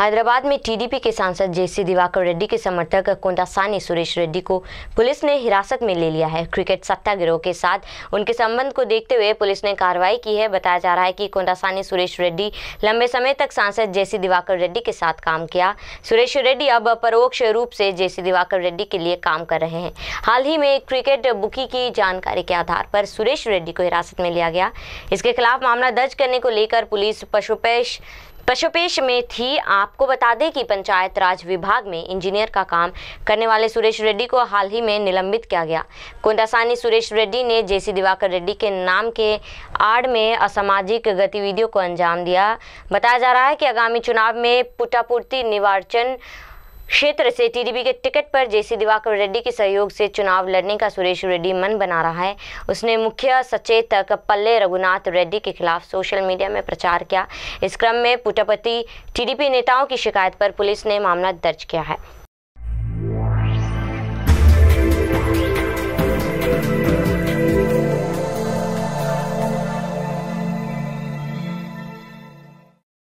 हैदराबाद में टीडीपी के सांसद जेसी दिवाकर रेड्डी के समर्थक कोंटासानी सुरेश रेड्डी को पुलिस ने हिरासत में ले लिया है क्रिकेट सत्ता गिरोह के साथ उनके संबंध को देखते हुए पुलिस ने कार्रवाई की है बताया जा रहा है कि कोंटासानी सुरेश रेड्डी लंबे समय तक सांसद जेसी दिवाकर रेड्डी के साथ काम किया सुरेश रेड्डी अब परोक्ष रूप से जे दिवाकर रेड्डी के लिए काम कर रहे हैं हाल ही में क्रिकेट बुकी की जानकारी के आधार पर सुरेश रेड्डी को हिरासत में लिया गया इसके खिलाफ मामला दर्ज करने को लेकर पुलिस पशुपेश पशुपेश में थी आपको बता दें कि पंचायत राज विभाग में इंजीनियर का काम करने वाले सुरेश रेड्डी को हाल ही में निलंबित किया गया कुंडासानी सुरेश रेड्डी ने जेसी दिवाकर रेड्डी के नाम के आड़ में असामाजिक गतिविधियों को अंजाम दिया बताया जा रहा है कि आगामी चुनाव में पुटापूर्ति निवार्चन क्षेत्र से टीडीपी के टिकट पर जेसी दिवाकर रेड्डी के सहयोग से चुनाव लड़ने का सुरेश रेड्डी मन बना रहा है उसने मुख्य सचेतक पल्ले रघुनाथ रेड्डी के खिलाफ सोशल मीडिया में प्रचार किया इस क्रम में पुटपति टीडीपी नेताओं की शिकायत पर पुलिस ने मामला दर्ज किया है